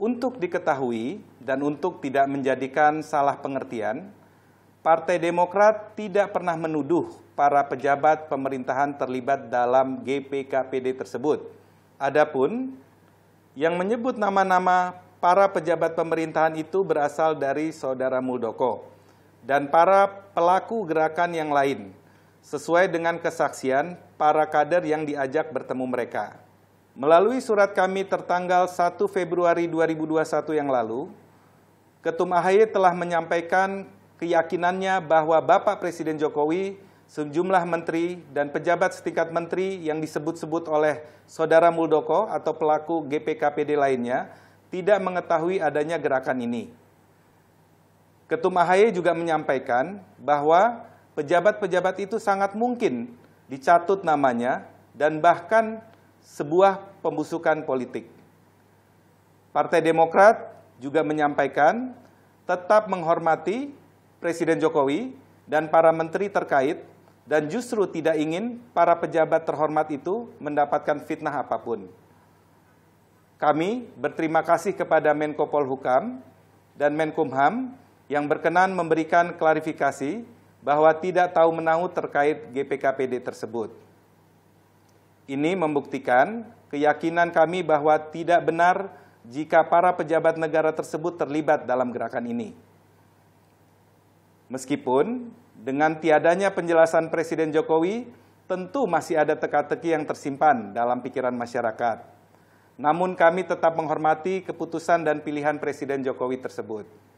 Untuk diketahui dan untuk tidak menjadikan salah pengertian, Partai Demokrat tidak pernah menuduh para pejabat pemerintahan terlibat dalam GPKPD tersebut. Adapun yang menyebut nama-nama para pejabat pemerintahan itu berasal dari saudara Muldoko dan para pelaku gerakan yang lain sesuai dengan kesaksian para kader yang diajak bertemu mereka. Melalui surat kami tertanggal 1 Februari 2021 yang lalu, Ketum AHY telah menyampaikan keyakinannya bahwa Bapak Presiden Jokowi, sejumlah menteri dan pejabat setingkat menteri yang disebut-sebut oleh Saudara Muldoko atau pelaku GPKPD lainnya, tidak mengetahui adanya gerakan ini. Ketum AHY juga menyampaikan bahwa pejabat-pejabat itu sangat mungkin dicatut namanya dan bahkan sebuah pembusukan politik. Partai Demokrat juga menyampaikan tetap menghormati Presiden Jokowi dan para menteri terkait dan justru tidak ingin para pejabat terhormat itu mendapatkan fitnah apapun. Kami berterima kasih kepada Menko Polhukam dan Menkumham yang berkenan memberikan klarifikasi bahwa tidak tahu menahu terkait GPKPD tersebut. Ini membuktikan keyakinan kami bahwa tidak benar jika para pejabat negara tersebut terlibat dalam gerakan ini. Meskipun dengan tiadanya penjelasan Presiden Jokowi, tentu masih ada teka-teki yang tersimpan dalam pikiran masyarakat. Namun kami tetap menghormati keputusan dan pilihan Presiden Jokowi tersebut.